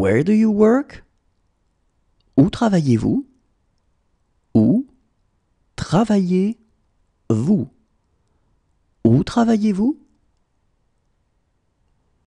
Where do you work? Où travaillez-vous? Où travaillez-vous? Où travaillez-vous?